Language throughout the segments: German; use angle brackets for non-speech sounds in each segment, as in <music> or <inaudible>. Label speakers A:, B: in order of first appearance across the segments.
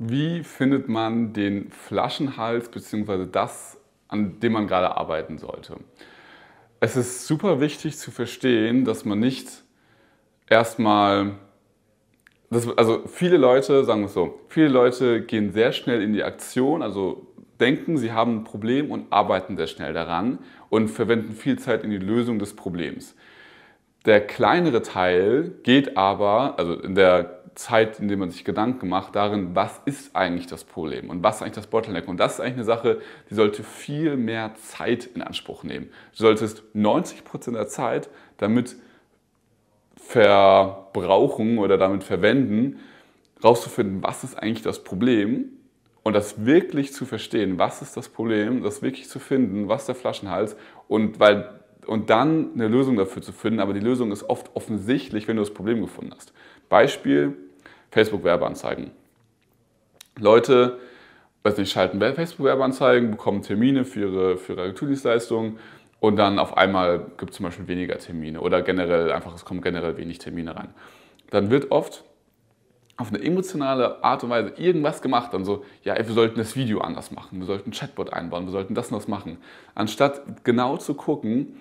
A: Wie findet man den Flaschenhals bzw. das, an dem man gerade arbeiten sollte? Es ist super wichtig zu verstehen, dass man nicht erstmal, das, also viele Leute, sagen wir es so, viele Leute gehen sehr schnell in die Aktion, also denken, sie haben ein Problem und arbeiten sehr schnell daran und verwenden viel Zeit in die Lösung des Problems. Der kleinere Teil geht aber, also in der Zeit, in der man sich Gedanken macht, darin, was ist eigentlich das Problem und was ist eigentlich das Bottleneck. Und das ist eigentlich eine Sache, die sollte viel mehr Zeit in Anspruch nehmen. Du solltest 90% Prozent der Zeit damit verbrauchen oder damit verwenden, rauszufinden, was ist eigentlich das Problem und das wirklich zu verstehen, was ist das Problem, das wirklich zu finden, was der Flaschenhals und weil und dann eine Lösung dafür zu finden, aber die Lösung ist oft offensichtlich, wenn du das Problem gefunden hast. Beispiel Facebook-Werbeanzeigen. Leute, weiß nicht, schalten Facebook-Werbeanzeigen, bekommen Termine für ihre, für ihre Agenturdienstleistungen und dann auf einmal gibt es zum Beispiel weniger Termine oder generell einfach, es kommen generell wenig Termine rein. Dann wird oft auf eine emotionale Art und Weise irgendwas gemacht, dann so, ja, ey, wir sollten das Video anders machen, wir sollten ein Chatbot einbauen, wir sollten das und das machen, anstatt genau zu gucken,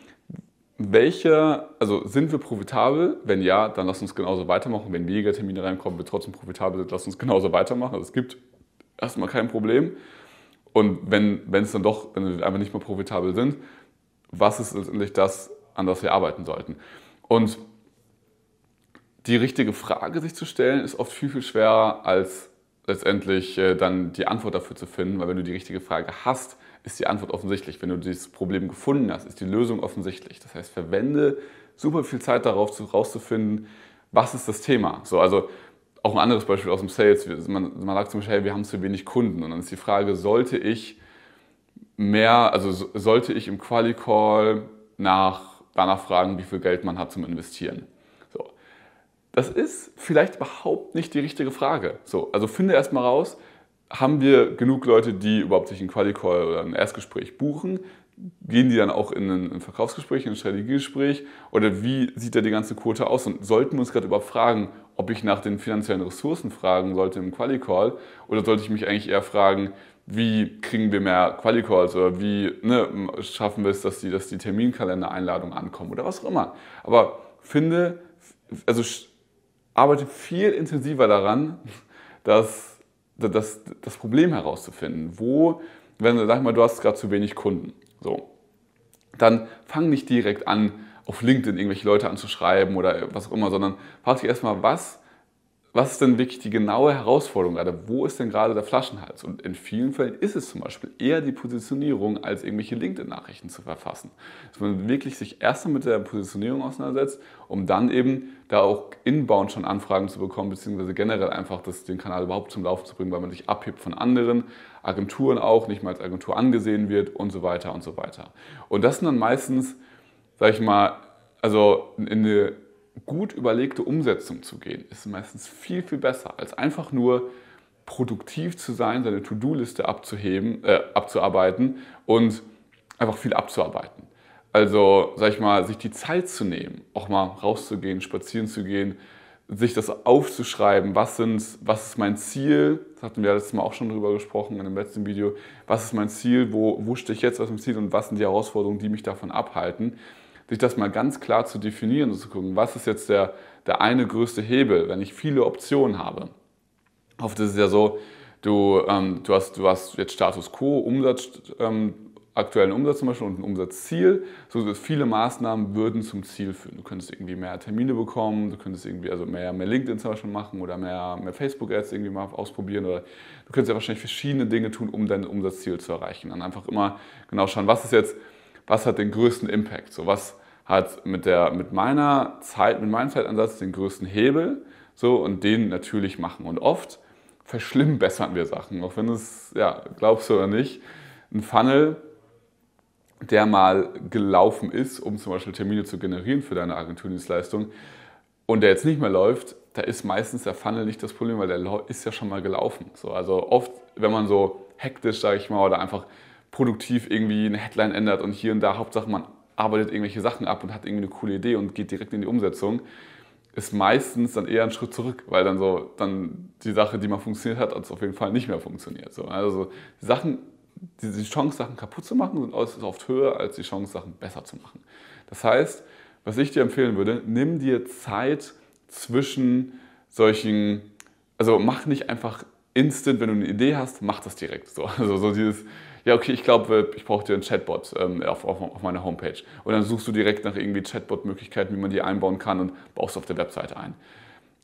A: welche, also sind wir profitabel? Wenn ja, dann lass uns genauso weitermachen. Wenn weniger Termine reinkommen, wir trotzdem profitabel sind, lass uns genauso weitermachen. Also es gibt erstmal kein Problem. Und wenn, wenn es dann doch, wenn wir einfach nicht mehr profitabel sind, was ist letztendlich das, an das wir arbeiten sollten? Und die richtige Frage sich zu stellen, ist oft viel, viel schwerer, als letztendlich äh, dann die Antwort dafür zu finden, weil wenn du die richtige Frage hast, ist die Antwort offensichtlich. Wenn du dieses Problem gefunden hast, ist die Lösung offensichtlich. Das heißt, verwende super viel Zeit darauf, herauszufinden, was ist das Thema. So, also auch ein anderes Beispiel aus dem Sales. Man, man sagt zum Beispiel, hey, wir haben zu wenig Kunden. Und dann ist die Frage, sollte ich mehr, also sollte ich im Quali-Call nach, danach fragen, wie viel Geld man hat zum Investieren? So. Das ist vielleicht überhaupt nicht die richtige Frage. So, also finde erst mal raus, haben wir genug Leute, die überhaupt sich einen Quali-Call oder ein Erstgespräch buchen? Gehen die dann auch in ein Verkaufsgespräch, in ein Strategiegespräch? Oder wie sieht da die ganze Quote aus? Und sollten wir uns gerade überhaupt fragen, ob ich nach den finanziellen Ressourcen fragen sollte im Quali-Call? Oder sollte ich mich eigentlich eher fragen, wie kriegen wir mehr Quali-Calls oder wie ne, schaffen wir es, dass die, dass die Terminkalender-Einladungen ankommen oder was auch immer. Aber finde, also arbeite viel intensiver daran, <laughs> dass das, das Problem herauszufinden. Wo, wenn du sag mal, du hast gerade zu wenig Kunden, so, dann fang nicht direkt an, auf LinkedIn irgendwelche Leute anzuschreiben oder was auch immer, sondern frag dich erstmal, was was ist denn wirklich die genaue Herausforderung gerade? Wo ist denn gerade der Flaschenhals? Und in vielen Fällen ist es zum Beispiel eher die Positionierung, als irgendwelche LinkedIn-Nachrichten zu verfassen. Dass man wirklich sich erstmal mit der Positionierung auseinandersetzt, um dann eben da auch inbound schon Anfragen zu bekommen, beziehungsweise generell einfach das, den Kanal überhaupt zum Laufen zu bringen, weil man sich abhebt von anderen, Agenturen auch, nicht mal als Agentur angesehen wird und so weiter und so weiter. Und das sind dann meistens, sag ich mal, also in der gut überlegte Umsetzung zu gehen, ist meistens viel, viel besser, als einfach nur produktiv zu sein, seine To-Do-Liste abzuheben, äh, abzuarbeiten und einfach viel abzuarbeiten. Also, sag ich mal, sich die Zeit zu nehmen, auch mal rauszugehen, spazieren zu gehen, sich das aufzuschreiben, was, sind, was ist mein Ziel, das hatten wir letztes Mal auch schon drüber gesprochen in dem letzten Video, was ist mein Ziel, wo, wo stehe ich jetzt, was ist mein Ziel und was sind die Herausforderungen, die mich davon abhalten sich das mal ganz klar zu definieren und zu gucken, was ist jetzt der, der eine größte Hebel, wenn ich viele Optionen habe. Oft ist es ja so, du, ähm, du, hast, du hast jetzt Status quo, Umsatz, ähm, aktuellen Umsatz zum Beispiel und ein Umsatzziel, so viele Maßnahmen würden zum Ziel führen. Du könntest irgendwie mehr Termine bekommen, du könntest irgendwie also mehr, mehr LinkedIn zum Beispiel machen oder mehr, mehr Facebook-Ads irgendwie mal ausprobieren oder du könntest ja wahrscheinlich verschiedene Dinge tun, um dein Umsatzziel zu erreichen. Dann einfach immer genau schauen, was ist jetzt was hat den größten Impact? So, was hat mit, der, mit meiner Zeit, mit meinem Zeitansatz den größten Hebel? So, und den natürlich machen. Und oft verschlimmbessern wir Sachen, auch wenn es, ja, glaubst du oder nicht, ein Funnel, der mal gelaufen ist, um zum Beispiel Termine zu generieren für deine Agenturdienstleistung und der jetzt nicht mehr läuft, da ist meistens der Funnel nicht das Problem, weil der ist ja schon mal gelaufen. So, also oft, wenn man so hektisch, sage ich mal, oder einfach produktiv irgendwie eine Headline ändert und hier und da, Hauptsache man arbeitet irgendwelche Sachen ab und hat irgendwie eine coole Idee und geht direkt in die Umsetzung, ist meistens dann eher ein Schritt zurück, weil dann so dann die Sache, die mal funktioniert hat, also auf jeden Fall nicht mehr funktioniert. So, also Sachen, die, die Chance, Sachen kaputt zu machen, sind oft höher als die Chance, Sachen besser zu machen. Das heißt, was ich dir empfehlen würde, nimm dir Zeit zwischen solchen, also mach nicht einfach instant, wenn du eine Idee hast, mach das direkt. So, also so dieses, ja, okay, ich glaube, äh, ich brauche dir einen Chatbot ähm, auf, auf, auf, meiner Homepage. Und dann suchst du direkt nach irgendwie Chatbot-Möglichkeiten, wie man die einbauen kann und baust auf der Webseite ein.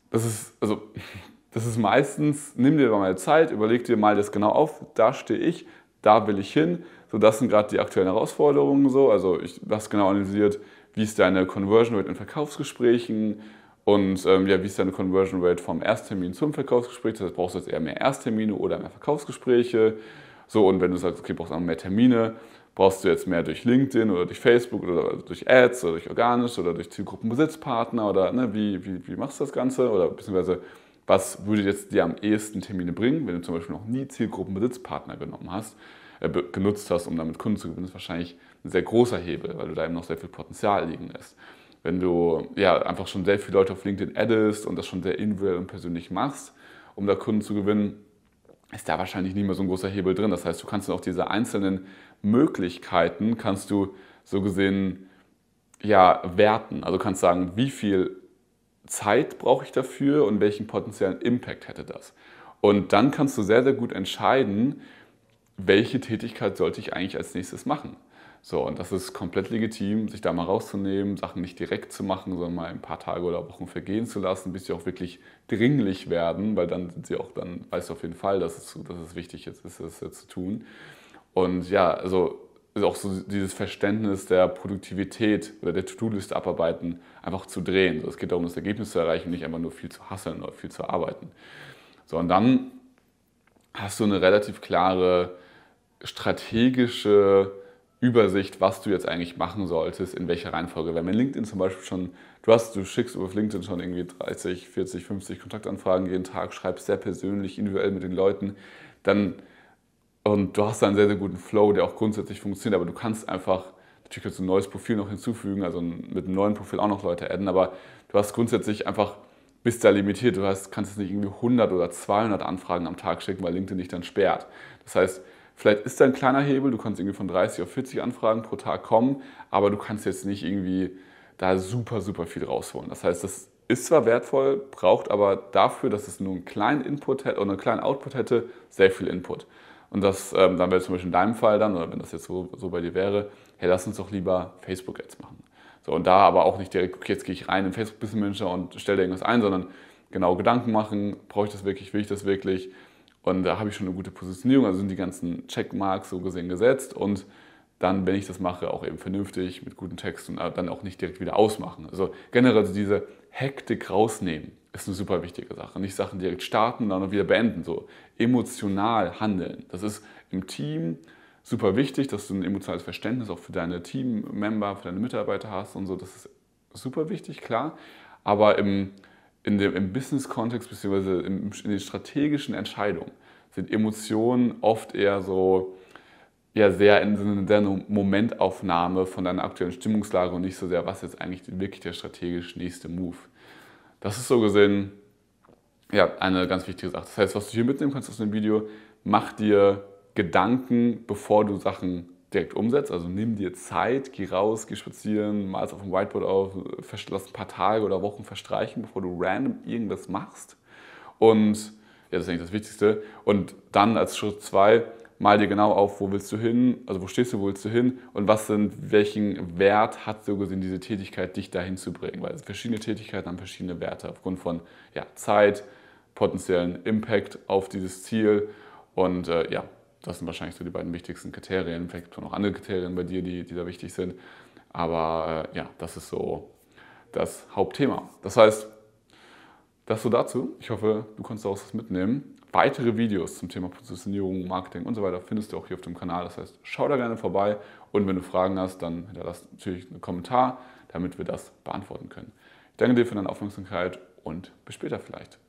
A: Das ist, also, <laughs> das ist meistens, nimm dir mal Zeit, überleg dir mal das genau auf, da stehe ich, da will ich hin. So, das sind gerade die aktuellen Herausforderungen so. Also ich das genau analysiert, wie ist deine Conversion Rate in Verkaufsgesprächen und ähm, ja, wie ist deine Conversion Rate vom Ersttermin zum Verkaufsgespräch? Das heißt, brauchst du jetzt eher mehr Ersttermine oder mehr Verkaufsgespräche? So, und wenn du sagst, okay, brauchst du mehr Termine, brauchst du jetzt mehr durch LinkedIn oder durch Facebook oder durch Ads oder durch organisch oder durch Zielgruppenbesitzpartner oder ne, wie, wie, wie machst du das Ganze? Oder beziehungsweise, was würde jetzt dir am ehesten Termine bringen, wenn du zum Beispiel noch nie Zielgruppenbesitzpartner genommen hast, äh, genutzt hast, um damit Kunden zu gewinnen, ist wahrscheinlich ein sehr großer Hebel, weil du da eben noch sehr viel Potenzial liegen lässt. Wenn du ja einfach schon sehr viele Leute auf LinkedIn addest und das schon sehr individuell und persönlich machst, um da Kunden zu gewinnen, ist da wahrscheinlich nicht mehr so ein großer Hebel drin. Das heißt, du kannst auch diese einzelnen Möglichkeiten, kannst du so gesehen ja werten. Also kannst sagen, wie viel Zeit brauche ich dafür und welchen potenziellen Impact hätte das. Und dann kannst du sehr, sehr gut entscheiden, welche Tätigkeit sollte ich eigentlich als nächstes machen. So, und das ist komplett legitim, sich da mal rauszunehmen, Sachen nicht direkt zu machen, sondern mal ein paar Tage oder Wochen vergehen zu lassen, bis sie auch wirklich dringlich werden, weil dann sind sie auch, dann weißt du auf jeden Fall, dass es, dass es wichtig ist, ist das zu tun. Und ja, also ist auch so dieses Verständnis der Produktivität oder der To-Do-Liste abarbeiten einfach zu drehen. So, es geht darum, das Ergebnis zu erreichen, nicht einfach nur viel zu hasseln oder viel zu arbeiten. So, und dann hast du eine relativ klare strategische Übersicht, was du jetzt eigentlich machen solltest, in welcher Reihenfolge. Wenn man LinkedIn zum Beispiel schon, du hast, du schickst über LinkedIn schon irgendwie 30, 40, 50 Kontaktanfragen jeden Tag, schreibst sehr persönlich, individuell mit den Leuten, dann und du hast da einen sehr, sehr guten Flow, der auch grundsätzlich funktioniert, aber du kannst einfach, natürlich kannst du ein neues Profil noch hinzufügen, also mit einem neuen Profil auch noch Leute adden, aber du hast grundsätzlich einfach, bist da limitiert, du hast, kannst jetzt nicht irgendwie 100 oder 200 Anfragen am Tag schicken, weil LinkedIn dich dann sperrt. Das heißt, Vielleicht ist da ein kleiner Hebel, du kannst irgendwie von 30 auf 40 Anfragen pro Tag kommen, aber du kannst jetzt nicht irgendwie da super, super viel rausholen. Das heißt, das ist zwar wertvoll, braucht aber dafür, dass es nur einen kleinen Input hätte oder einen kleinen Output hätte, sehr viel Input. Und das ähm, dann wäre zum Beispiel in deinem Fall dann, oder wenn das jetzt so, so bei dir wäre, hey, lass uns doch lieber Facebook-Ads machen. So, und da aber auch nicht direkt, okay, jetzt gehe ich rein in Facebook-Business Manager und stelle irgendwas ein, sondern genau Gedanken machen, brauche ich das wirklich, will ich das wirklich, und da habe ich schon eine gute Positionierung, also sind die ganzen Checkmarks so gesehen gesetzt und dann, wenn ich das mache, auch eben vernünftig mit guten Text und äh, dann auch nicht direkt wieder ausmachen. Also generell so diese Hektik rausnehmen ist eine super wichtige Sache. Nicht Sachen direkt starten, dann wieder beenden. So emotional handeln. Das ist im Team super wichtig, dass du ein emotionales Verständnis auch für deine Teammember, für deine Mitarbeiter hast und so. Das ist super wichtig, klar. Aber im in dem, im Business-Kontext bzw. in, den strategischen Entscheidungen sind Emotionen oft eher so, ja, sehr in der Momentaufnahme von deiner aktuellen Stimmungslage und nicht so sehr, was jetzt eigentlich wirklich der strategisch nächste Move. Das ist so gesehen, ja, eine ganz wichtige Sache. Das heißt, was du hier mitnehmen kannst aus dem Video, mach dir Gedanken, bevor du Sachen direkt umsetzt. Also nimm dir Zeit, geh raus, geh spazieren, mal es auf dem Whiteboard auf, lass ein paar Tage oder Wochen verstreichen, bevor du random irgendwas machst. Und ja, das ist eigentlich das Wichtigste. Und dann als Schritt zwei, mal dir genau auf, wo willst du hin, also wo stehst du, wo willst du hin und was sind, welchen Wert hat so gesehen diese Tätigkeit, dich dahin zu bringen. Weil verschiedene Tätigkeiten haben verschiedene Werte aufgrund von ja, Zeit, potenziellen Impact auf dieses Ziel und äh, ja, das sind wahrscheinlich so die beiden wichtigsten Kriterien. Vielleicht gibt es noch andere Kriterien bei dir, die, die da wichtig sind. Aber äh, ja, das ist so das Hauptthema. Das heißt, das so dazu. Ich hoffe, du konntest daraus was mitnehmen. Weitere Videos zum Thema Positionierung, Marketing und so weiter findest du auch hier auf dem Kanal. Das heißt, schau da gerne vorbei und wenn du Fragen hast, dann hinterlass natürlich einen Kommentar, damit wir das beantworten können. Ich danke dir für deine Aufmerksamkeit und bis später vielleicht.